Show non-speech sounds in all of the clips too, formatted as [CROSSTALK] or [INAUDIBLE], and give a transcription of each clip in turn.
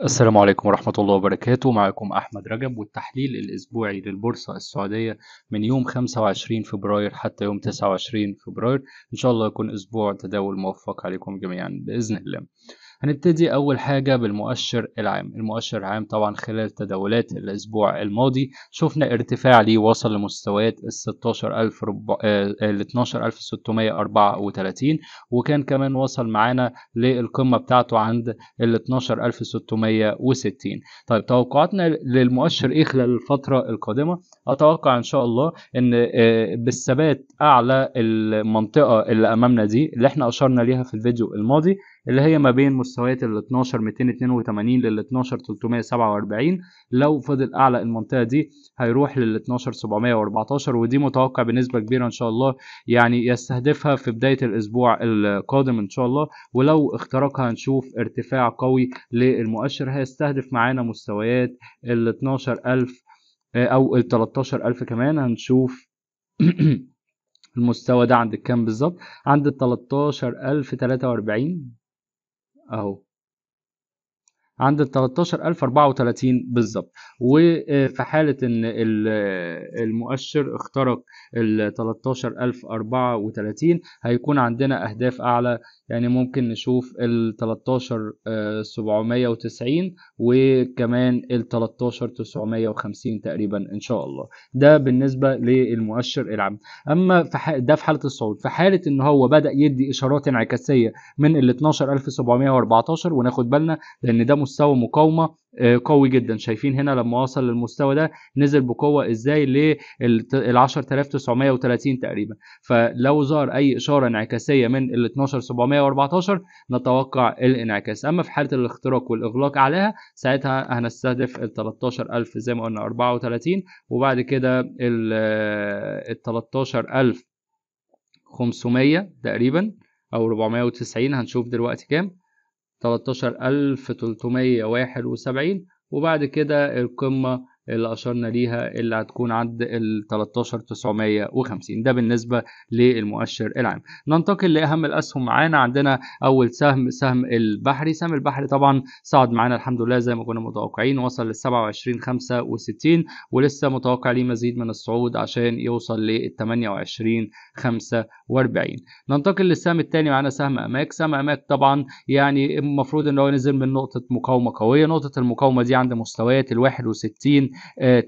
السلام عليكم ورحمة الله وبركاته معكم أحمد رجب والتحليل الأسبوعي للبورصة السعودية من يوم 25 فبراير حتى يوم 29 فبراير إن شاء الله يكون أسبوع تداول موفق عليكم جميعا بإذن الله هنبتدي أول حاجة بالمؤشر العام المؤشر العام طبعا خلال تداولات الأسبوع الماضي شفنا ارتفاع ليه وصل لمستويات ال 16000 12634 آه، وكان كمان وصل معانا للقمة بتاعته عند ال 12660 طيب توقعاتنا للمؤشر إيه خلال الفترة القادمة أتوقع إن شاء الله إن آه، بالثبات أعلى المنطقة اللي أمامنا دي اللي احنا أشرنا ليها في الفيديو الماضي اللي هي ما بين مستويات ال 12282 لل 12347 لو فضل اعلى المنطقه دي هيروح لل 12714 ودي متوقع بنسبه كبيره ان شاء الله يعني يستهدفها في بدايه الاسبوع القادم ان شاء الله ولو اخترقها هنشوف ارتفاع قوي للمؤشر هيستهدف معانا مستويات ال 12000 آه، او ال 13000 كمان هنشوف [CLEARS THROAT] المستوى ده عند كام بالظبط عند ال 13043 Oh, عند ال 13034 بالظبط وفي آه، حاله ان آه، المؤشر اخترق ال 13034 هيكون عندنا اهداف اعلى يعني ممكن نشوف ال 13790 آه، وكمان ال 13950 تقريبا ان شاء الله ده بالنسبه للمؤشر العام اما في ده في حاله الصعود في حاله ان هو بدا يدي اشارات انعكاسيه من ال 12714 وناخد بالنا لان ده مستوى مقاومه آه، قوي جدا شايفين هنا لما وصل للمستوى ده نزل بقوه ازاي لل 10930 تقريبا فلو ظهر اي اشاره انعكاسيه من ال 12714 نتوقع الانعكاس اما في حاله الاختراق والاغلاق عليها ساعتها هنستهدف ال 13000 زي ما قلنا 34 وبعد كده ال 13500 تقريبا او 490 هنشوف دلوقتي كام 13371 وبعد كده القمة اللي أشرنا ليها اللي هتكون عند ال 13950 ده بالنسبة للمؤشر العام ننتقل لأهم الأسهم معانا عندنا أول سهم سهم البحري سهم البحري طبعا صعد معانا الحمد لله زي ما كنا متوقعين وصل لل 2765 ولسه متوقع ليه مزيد من الصعود عشان يوصل لل 28 40 ننتقل للسهم الثاني معانا سهم اماك سهم اماك طبعا يعني المفروض ان هو نزل من نقطه مقاومه قويه نقطه المقاومه دي عند مستويات ال 61 90 آه،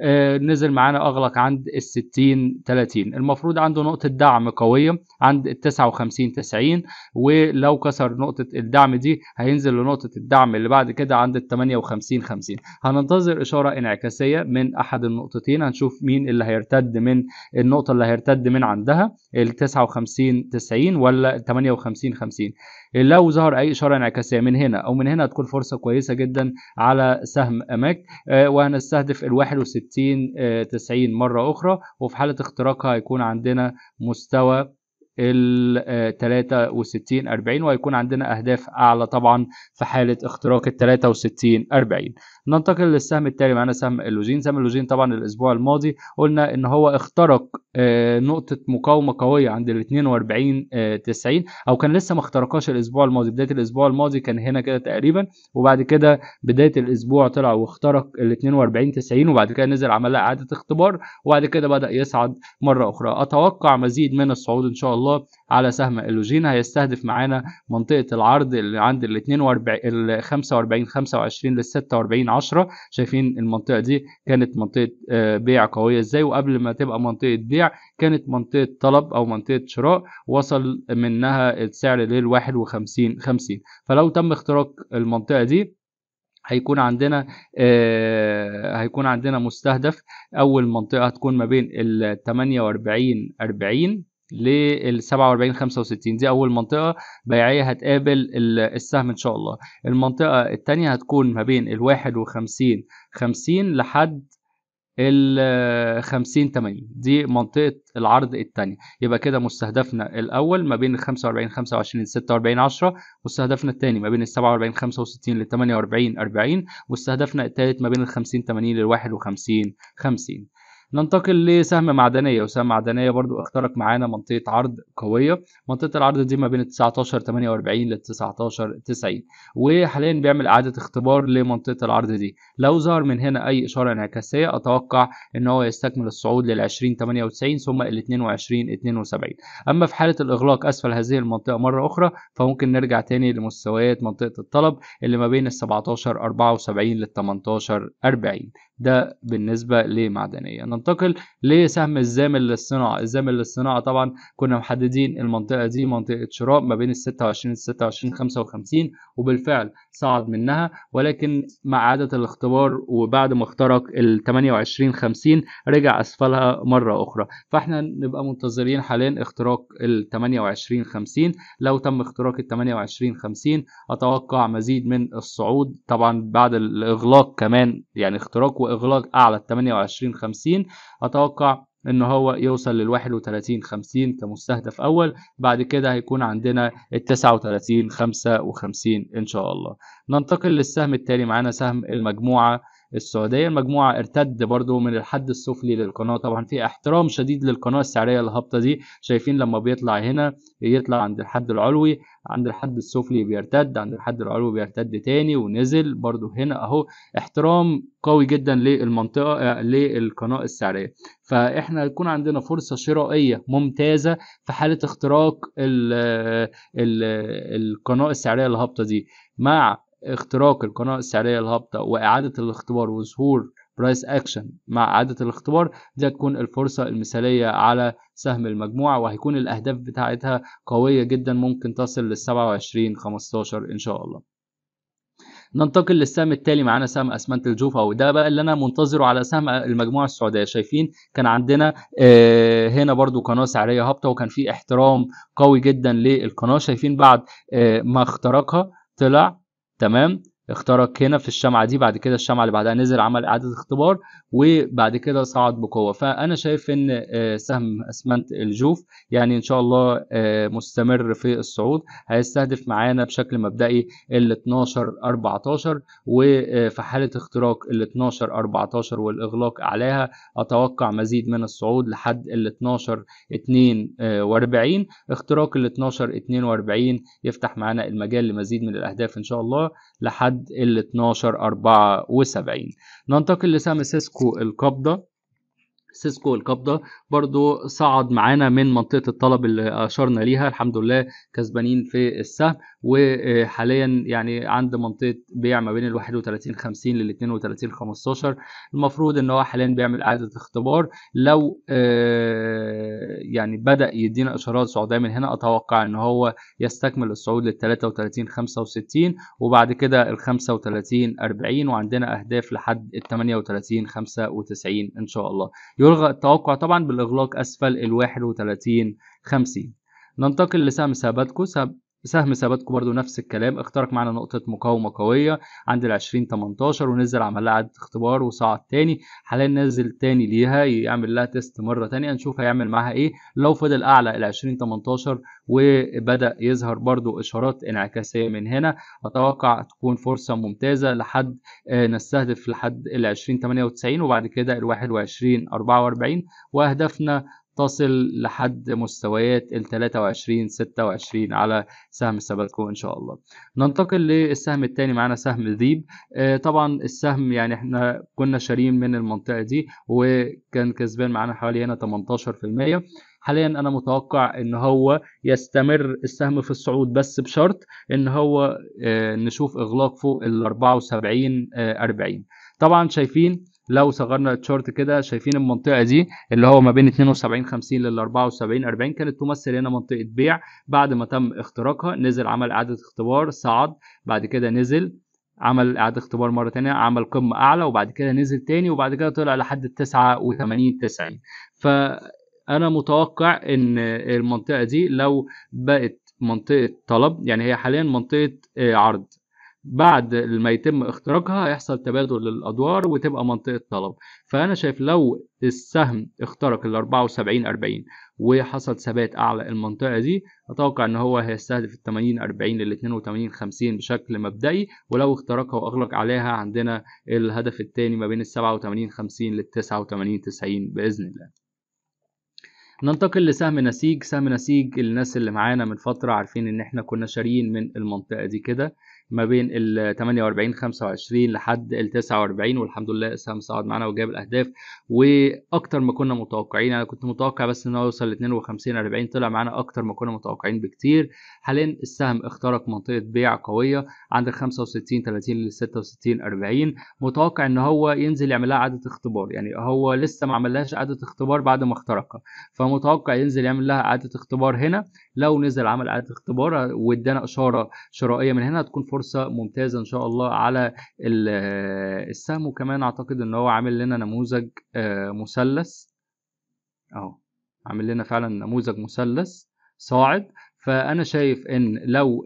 آه، نزل معانا اغلق عند ال 60 30 المفروض عنده نقطه دعم قويه عند ال 59 90 ولو كسر نقطه الدعم دي هينزل لنقطه الدعم اللي بعد كده عند ال 58 50 هننتظر اشاره انعكاسيه من احد النقطتين هنشوف مين اللي هيرتد من النقطه اللي هيرتد من عندها ال 59 90 ولا ال 58 50 إيه، لو ظهر اي اشاره انعكاسيه من هنا او من هنا هتكون فرصه كويسه جدا على سهم اماك إيه، وهنستهدف ال 61 90 آه، مره اخرى وفي حاله اختراقها هيكون عندنا مستوى ال 63 آه، 40 وهيكون عندنا أهداف أعلى طبعا في حالة اختراق ال 63 40 ننتقل للسهم التالي معانا سهم اللوزين سهم اللوزين طبعا الأسبوع الماضي قلنا إن هو اخترق آه، نقطة مقاومة قوية عند ال 42 90 أو كان لسه ما اخترقهاش الأسبوع الماضي بداية الأسبوع الماضي كان هنا كده تقريبا وبعد كده بداية الأسبوع طلع واخترق ال 42 90 وبعد كده نزل عمل لها إعادة اختبار وبعد كده بدأ يصعد مرة أخرى أتوقع مزيد من الصعود إن شاء الله الله على سهم اللوجين هيستهدف معانا منطقه العرض اللي عند ال 42 ال 45 25 لل 46 10 شايفين المنطقه دي كانت منطقه آه، بيع قويه ازاي وقبل ما تبقى منطقه بيع كانت منطقه طلب او منطقه شراء وصل منها السعر لل 51 50 فلو تم اختراق المنطقه دي هيكون عندنا آه هيكون عندنا مستهدف اول منطقه هتكون ما بين ال 48 40 لل 47 65 دي اول منطقه بيعيه هتقابل السهم ان شاء الله المنطقه الثانيه هتكون ما بين ال 51 50 لحد ال 50 80 دي منطقه العرض الثانيه يبقى كده مستهدفنا الاول ما بين ال 45 25 ل 46 10 مستهدفنا الثاني ما بين ال 47 65 ل 48 40 مستهدفنا الثالث ما بين ال 50 80 لل 51 50 ننتقل لسهم معدنية وسهم معدنية برضو اخترق معانا منطقة عرض قوية منطقة العرض دي ما بين 19 48 ل 19 90 وحاليا بيعمل إعادة اختبار لمنطقة العرض دي لو ظهر من هنا أي إشارة انعكاسية أتوقع إن هو يستكمل الصعود لل 20 98 ثم ال 22 72 أما في حالة الإغلاق أسفل هذه المنطقة مرة أخرى فممكن نرجع تاني لمستويات منطقة الطلب اللي ما بين ال 17 74 لل 18 40 ده بالنسبة لمعدنية ننتقل لسهم الزامل للصناعه الزامل للصناعه طبعا كنا محددين المنطقه دي منطقه شراء ما بين ال 26 ل 26 55 وبالفعل صعد منها ولكن مع إعادة الاختبار وبعد ما اخترق ال 28 50 رجع أسفلها مرة أخرى فإحنا نبقى منتظرين حاليا اختراق ال 28 50 لو تم اختراق ال 28 50 أتوقع مزيد من الصعود طبعا بعد الإغلاق كمان يعني اختراق وإغلاق أعلى ال 28 50 أتوقع ان هو يوصل لل 31 50 كمستهدف اول بعد كده هيكون عندنا ال 39 55 ان شاء الله ننتقل للسهم التالي معانا سهم المجموعه السعوديه المجموعه ارتد برضو من الحد السفلي للقناه طبعا في احترام شديد للقناه السعريه الهابطه دي شايفين لما بيطلع هنا يطلع عند الحد العلوي عند الحد السفلي بيرتد عند الحد العلوي بيرتد تاني ونزل برضو هنا اهو احترام قوي جدا للمنطقه آه، للقناه السعريه فاحنا هيكون عندنا فرصه شرائيه ممتازه في حاله اختراق آه، آه، القناه السعريه الهابطه دي مع اختراق القناة السعرية الهابطة وإعادة الاختبار وظهور برايس اكشن مع إعادة الاختبار دي هتكون الفرصة المثالية على سهم المجموعة وهيكون الأهداف بتاعتها قوية جدا ممكن تصل لل 27 15 إن شاء الله. ننتقل للسهم التالي معانا سهم اسمنت الجوفه وده بقى اللي انا منتظره على سهم المجموعه السعوديه شايفين كان عندنا آه، هنا برضو قناه سعريه هابطه وكان في احترام قوي جدا للقناه شايفين بعد آه، ما اخترقها طلع تمام اخترق هنا في الشمعة دي بعد كده الشمعة اللي بعدها نزل عمل إعادة اختبار وبعد كده صعد بقوة فأنا شايف إن آه، سهم أسمنت الجوف يعني إن شاء الله آه، مستمر في الصعود هيستهدف معانا بشكل مبدئي ال 12 14 وفي حالة اختراق ال 12 14 والإغلاق أعلاها أتوقع مزيد من الصعود لحد ال 12 42 آه، اختراق ال 12 42 يفتح معانا المجال لمزيد من الأهداف إن شاء الله لحد لحد ال 12 74 ننتقل لسان سيسكو القبضة سيسكو القبضة برضو صعد معانا من منطقة الطلب اللي أشرنا ليها الحمد لله كسبانين في السهم وحاليا يعني عند منطقة بيع ما بين ال 31 50 لل 32 15 المفروض إن هو حاليا بيعمل إعادة اختبار لو آه، يعني بدأ يدينا إشارات صعودية من هنا أتوقع إن هو يستكمل الصعود لل 33 65 وبعد كده ال 35 40 وعندنا أهداف لحد ال 38 95 إن شاء الله يلغى التوقع طبعا بالإغلاق أسفل ال 31 50 ننتقل لسهم باتكو سهم ثباتكم برضو نفس الكلام اخترق معنا نقطة مقاومة قوية عند ال 20 18 ونزل عمل لها عدد اختبار وصعد تاني حاليا نزل تاني ليها يعمل لها تيست مرة تانية نشوف هيعمل معاها ايه لو فضل اعلى ال 20 18 وبدأ يظهر برضو اشارات انعكاسية من هنا اتوقع تكون فرصة ممتازة لحد آه، نستهدف لحد ال 20 98 وبعد كده ال 21 44 واهدافنا تصل لحد مستويات ال 23 26 على سهم سباتكو ان شاء الله ننتقل للسهم الثاني معانا سهم ذيب آه، طبعا السهم يعني احنا كنا شاريين من المنطقه دي وكان كسبان معانا حوالي هنا 18% حاليا انا متوقع ان هو يستمر السهم في الصعود بس بشرط ان هو آه، نشوف اغلاق فوق ال 74 40 طبعا شايفين لو صغرنا الشارت كده شايفين المنطقه دي اللي هو ما بين 72 50 لل 74 40 كانت تمثل هنا منطقه بيع بعد ما تم اختراقها نزل عمل اعاده اختبار صعد بعد كده نزل عمل اعاده اختبار مره تانية عمل قمه اعلى وبعد كده نزل تاني وبعد كده طلع لحد 89 90 فانا متوقع ان المنطقه دي لو بقت منطقه طلب يعني هي حاليا منطقه آه، عرض بعد ما يتم اختراقها هيحصل تبادل للادوار وتبقى منطقه طلب فانا شايف لو السهم اخترق ال 74 40 وحصل ثبات اعلى المنطقه دي اتوقع ان هو هيستهدف ال 80 40 لل 82 50 بشكل مبدئي ولو اخترقها واغلق عليها عندنا الهدف الثاني ما بين ال 87 50 لل 89 90 باذن الله ننتقل لسهم نسيج سهم نسيج الناس اللي معانا من فترة عارفين ان احنا كنا شاريين من المنطقة دي كده ما بين ال 48 25 لحد ال 49 والحمد لله السهم صعد معانا وجاب الاهداف واكتر ما كنا متوقعين انا كنت متوقع بس ان هو يوصل ل 52 40 طلع معانا اكتر ما كنا متوقعين بكتير حاليا السهم اخترق منطقه بيع قويه عند ال 65 30 ل 66 40 متوقع ان هو ينزل يعمل لها اعاده اختبار يعني هو لسه ما عملهاش اعاده اختبار بعد ما اخترقها فمتوقع ينزل يعمل لها اعاده اختبار هنا لو نزل عمل اعاده اختبار وادانا اشاره شرائيه من هنا هتكون فرصه فرصه ممتازه ان شاء الله على السهم وكمان اعتقد ان هو عامل لنا نموذج آه، مثلث اهو عامل لنا فعلا نموذج مثلث صاعد فانا شايف ان لو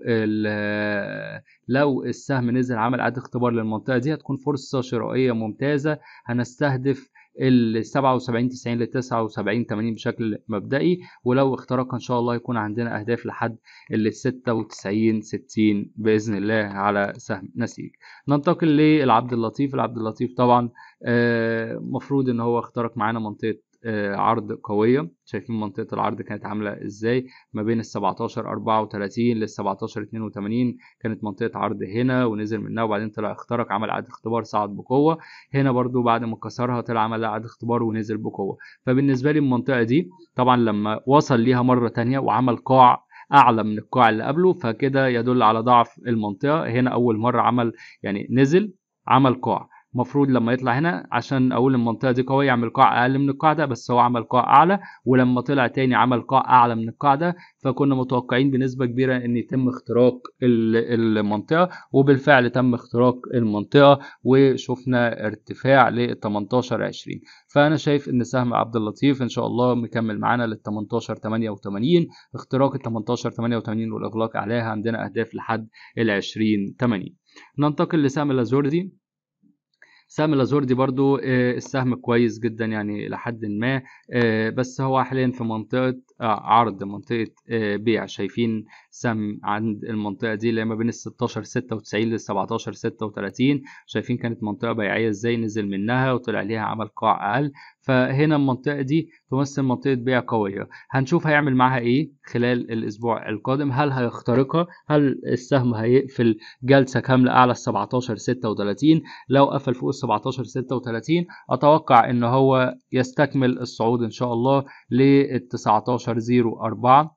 لو السهم نزل عمل اعاده اختبار للمنطقه دي هتكون فرصه شرائيه ممتازه هنستهدف ال 77 90 ل 79 80 بشكل مبدئي ولو اخترقها ان شاء الله يكون عندنا اهداف لحد ال 96 60 باذن الله على سهم نسيج ننتقل للعبد اللطيف العبد اللطيف طبعا آه، مفروض ان هو اخترق معانا منطقه آه، عرض قوية شايفين منطقة العرض كانت عاملة ازاي ما بين ال 17 34 لل 17 82 كانت منطقة عرض هنا ونزل منها وبعدين طلع اخترق عمل عقد اختبار صعد بقوة هنا برضو بعد ما كسرها طلع عمل عقد اختبار ونزل بقوة فبالنسبة لي المنطقة دي طبعا لما وصل ليها مرة تانية وعمل قاع اعلى من القاع اللي قبله فكده يدل على ضعف المنطقه هنا اول مره عمل يعني نزل عمل قاع المفروض لما يطلع هنا عشان اقول المنطقه دي قويه يعمل قاع اقل من القاع ده بس هو عمل قاع اعلى ولما طلع تاني عمل قاع اعلى من القاع ده فكنا متوقعين بنسبه كبيره ان يتم اختراق المنطقه وبالفعل تم اختراق المنطقه وشفنا ارتفاع ل 18 20 فانا شايف ان سهم عبد اللطيف ان شاء الله مكمل معانا لل 18 88 اختراق ال 18 88 والاغلاق عليها عندنا اهداف لحد ال 20 80 ننتقل لسهم الازوردي سهم لازوردي برضو آه، السهم كويس جدا يعني لحد ما آه، بس هو حاليا في منطقه عرض منطقه آه، بيع شايفين سهم عند المنطقه دي اللي ما بين ال 16 96 لل 17 36 شايفين كانت منطقه بيعيه ازاي نزل منها وطلع ليها عمل قاع اقل فهنا المنطقه دي تمثل منطقه بيع قويه هنشوف هيعمل معاها ايه خلال الاسبوع القادم هل هيخترقها هل السهم هيقفل جلسه كامله اعلى ال 17 36 لو قفل فوق ال 17 36 اتوقع ان هو يستكمل الصعود ان شاء الله لل 19 4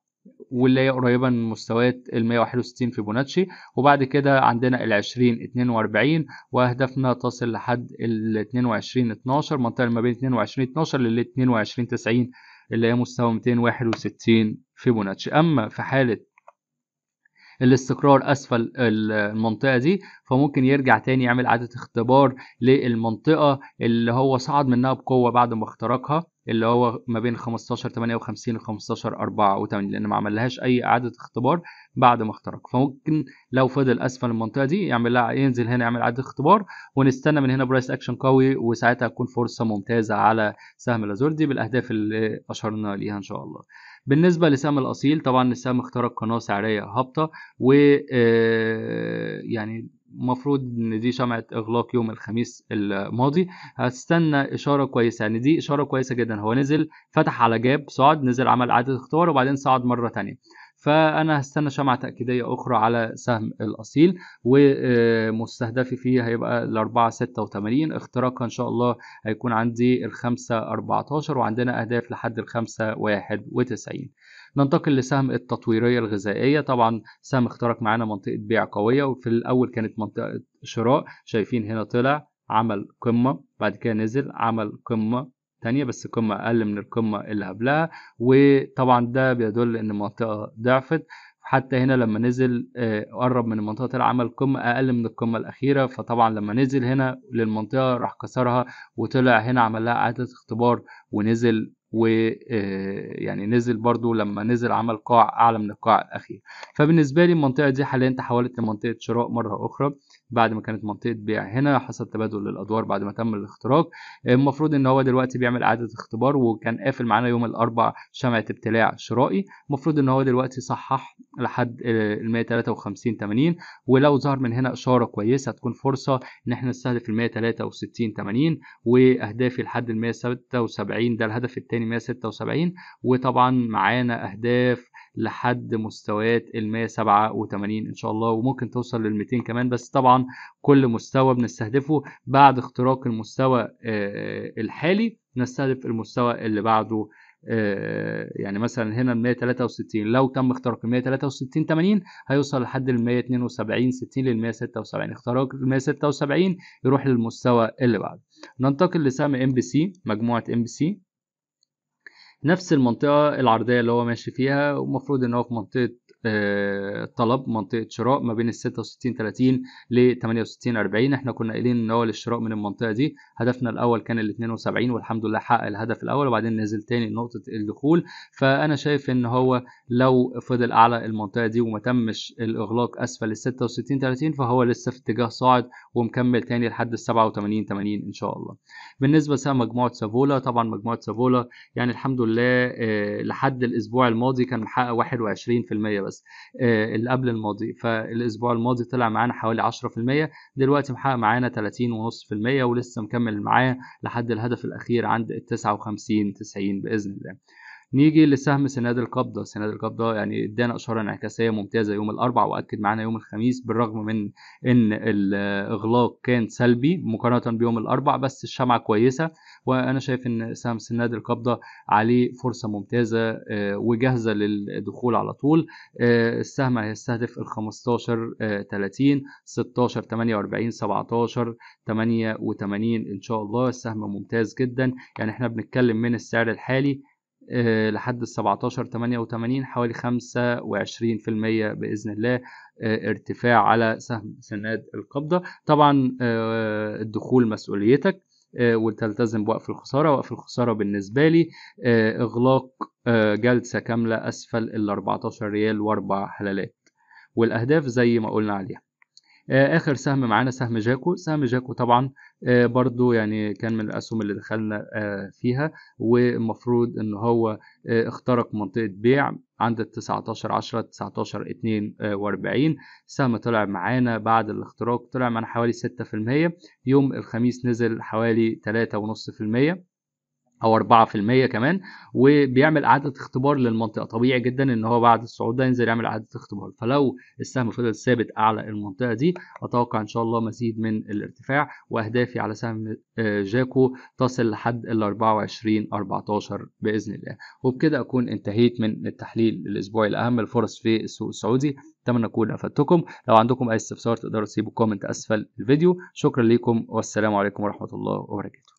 واللي هي قريبه من مستويات ال 161 فيبوناتشي وبعد كده عندنا ال 20 42 واهدافنا تصل لحد ال 22 12 منطقه ما بين 22 12 لل 22 90 اللي هي مستوى 261 فيبوناتشي اما في حاله الاستقرار اسفل المنطقه دي فممكن يرجع تاني يعمل اعاده اختبار للمنطقه اللي هو صعد منها بقوه بعد ما اخترقها اللي هو ما بين 15 58 و 15 4 8 لان ما عملهاش اي اعاده اختبار بعد ما اخترق فممكن لو فضل اسفل المنطقه دي يعمل لها ينزل هنا يعمل عدد اختبار ونستنى من هنا برايس اكشن قوي وساعتها تكون فرصه ممتازه على سهم الازوردي بالاهداف اللي اشرنا ليها ان شاء الله بالنسبه لسهم الاصيل طبعا السهم اخترق قناه سعريه هابطه و آه، يعني المفروض ان دي شمعه اغلاق يوم الخميس الماضي هتستنى اشاره كويسه يعني دي اشاره كويسه جدا هو نزل فتح على جاب صعد نزل عمل عدد اختبار وبعدين صعد مره تانية فانا هستنى شمعه تاكيديه اخرى على سهم الاصيل ومستهدفي فيه هيبقى الاربعة 4 86 اختراقها ان شاء الله هيكون عندي الخمسة 5 14 وعندنا اهداف لحد الخمسة 5 91 ننتقل لسهم التطويرية الغذائية طبعا سهم اخترق معانا منطقة بيع قوية وفي الأول كانت منطقة شراء شايفين هنا طلع عمل قمة بعد كده نزل عمل قمة تانية بس قمة أقل من القمة اللي قبلها وطبعا ده بيدل إن المنطقة ضعفت حتى هنا لما نزل آه، قرب من منطقة العمل قمة أقل من القمة الأخيرة فطبعا لما نزل هنا للمنطقة راح كسرها وطلع هنا عمل لها إعادة اختبار ونزل ويعني آه، نزل برضو لما نزل عمل قاع اعلى من القاع الاخير فبالنسبه لي المنطقه دي حاليا تحولت لمنطقه شراء مره اخرى بعد ما كانت منطقه بيع هنا حصل تبادل للادوار بعد ما تم الاختراق المفروض ان هو دلوقتي بيعمل اعاده اختبار وكان قافل معانا يوم الاربع شمعه ابتلاع شرائي المفروض ان هو دلوقتي صحح لحد ال 153 80 ولو ظهر من هنا اشاره كويسه هتكون فرصه ان احنا نستهدف ال 163 80 واهدافي لحد ال 176 ده الهدف الثاني تاني 176 وطبعا معانا اهداف لحد مستويات ال 187 ان شاء الله وممكن توصل لل 200 كمان بس طبعا كل مستوى بنستهدفه بعد اختراق المستوى آه، آه، الحالي نستهدف المستوى اللي بعده آه، يعني مثلا هنا ال 163 لو تم اختراق ال 163 80 هيوصل لحد ال 172 60 لل 176 اختراق ال 176 يروح للمستوى اللي بعده ننتقل لسهم ام بي سي مجموعه ام بي سي نفس المنطقة العرضية اللي هو ماشي فيها ومفروض ان هو في منطقة آه، طلب منطقه شراء ما بين ال 66 30 ل 68 40 احنا كنا قايلين ان هو للشراء من المنطقه دي هدفنا الاول كان ال 72 والحمد لله حقق الهدف الاول وبعدين نزل تاني نقطه الدخول فانا شايف ان هو لو فضل اعلى المنطقه دي وما تمش الاغلاق اسفل ال 66 30 فهو لسه في اتجاه صاعد ومكمل تاني لحد ال 87 80 ان شاء الله بالنسبه لسه مجموعه سافولا طبعا مجموعه سافولا يعني الحمد لله آه، لحد الاسبوع الماضي كان محقق 21% بس بس آه، اللي قبل الماضي فالاسبوع الماضي طلع معانا حوالي 10% دلوقتي محقق معانا 30.5% ولسه مكمل معايا لحد الهدف الاخير عند ال 59 90 باذن الله نيجي لسهم سناد القبضة سناد القبضة يعني ادانا إشارة انعكاسية ممتازة يوم الأربع وأكد معانا يوم الخميس بالرغم من إن الإغلاق كان سلبي مقارنة بيوم الأربع بس الشمعة كويسة وأنا شايف إن سهم سناد القبضة عليه فرصة ممتازة آه، وجاهزة للدخول على طول آه، السهم هيستهدف ال 15 30 16 48 17 88 إن شاء الله السهم ممتاز جدا يعني إحنا بنتكلم من السعر الحالي آه، لحد ال 17 88 حوالي 25% باذن الله آه، ارتفاع على سهم سناد القبضه طبعا آه، الدخول مسؤوليتك وتلتزم بوقف الخسارة وقف الخسارة بالنسبة لي إغلاق جلسة كاملة أسفل ال 14 ريال وأربع حلالات والأهداف زي ما قلنا عليها آه، اخر سهم معانا سهم جاكو سهم جاكو طبعا آه، برضو يعني كان من الاسهم اللي دخلنا آه، فيها والمفروض ان هو اخترق منطقه بيع عند 19 10 19 42 سهم طلع معانا بعد الاختراق طلع معانا حوالي 6% يوم الخميس نزل حوالي 3.5% او 4% كمان وبيعمل اعاده اختبار للمنطقه طبيعي جدا ان هو بعد الصعود ده ينزل يعمل اعاده اختبار فلو السهم فضل ثابت اعلى المنطقه دي اتوقع ان شاء الله مزيد من الارتفاع واهدافي على سهم آه، جاكو تصل لحد ال 24 14 باذن الله وبكده اكون انتهيت من التحليل الاسبوعي الاهم الفرص في السوق السعودي اتمنى اكون افدتكم لو عندكم اي استفسار تقدروا تسيبوا كومنت اسفل الفيديو شكرا لكم والسلام عليكم ورحمه الله وبركاته